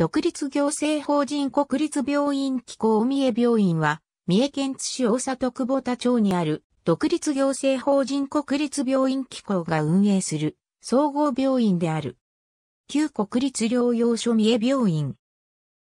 独立行政法人国立病院機構三重病院は、三重県津市大里久保田町にある、独立行政法人国立病院機構が運営する、総合病院である。旧国立療養所三重病院。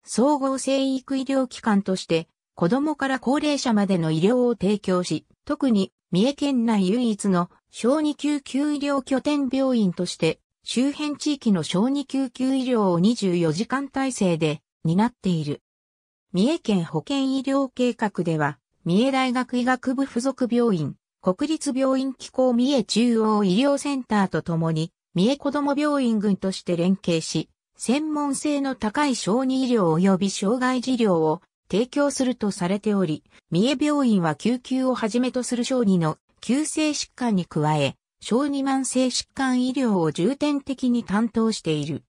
総合生育医療機関として、子供から高齢者までの医療を提供し、特に三重県内唯一の小児救急医療拠点病院として周辺地域の小児救急医療を24時間体制で担っている。三重県保健医療計画では、三重大学医学部附属病院、国立病院機構三重中央医療センターとともに、三重子ども病院群として連携し、専門性の高い小児医療及び障害治療を提供するとされており、三重病院は救急をはじめとする小児の急性疾患に加え、小児慢性疾患医療を重点的に担当している。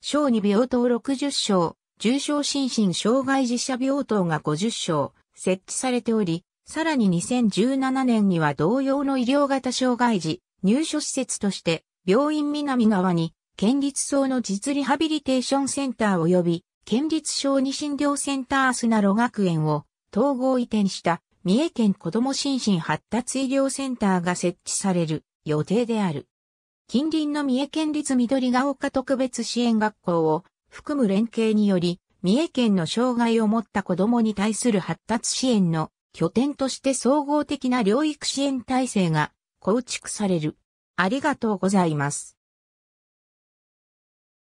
小児病棟60床、重症心身障害自社病棟が50床設置されており、さらに2017年には同様の医療型障害児入所施設として病院南側に県立層の実リハビリテーションセンター及び県立小児診療センターアスナロ学園を統合移転した三重県子ども心身発達医療センターが設置される予定である。近隣の三重県立緑ヶ丘特別支援学校を含む連携により、三重県の障害を持った子どもに対する発達支援の拠点として総合的な療育支援体制が構築される。ありがとうございます。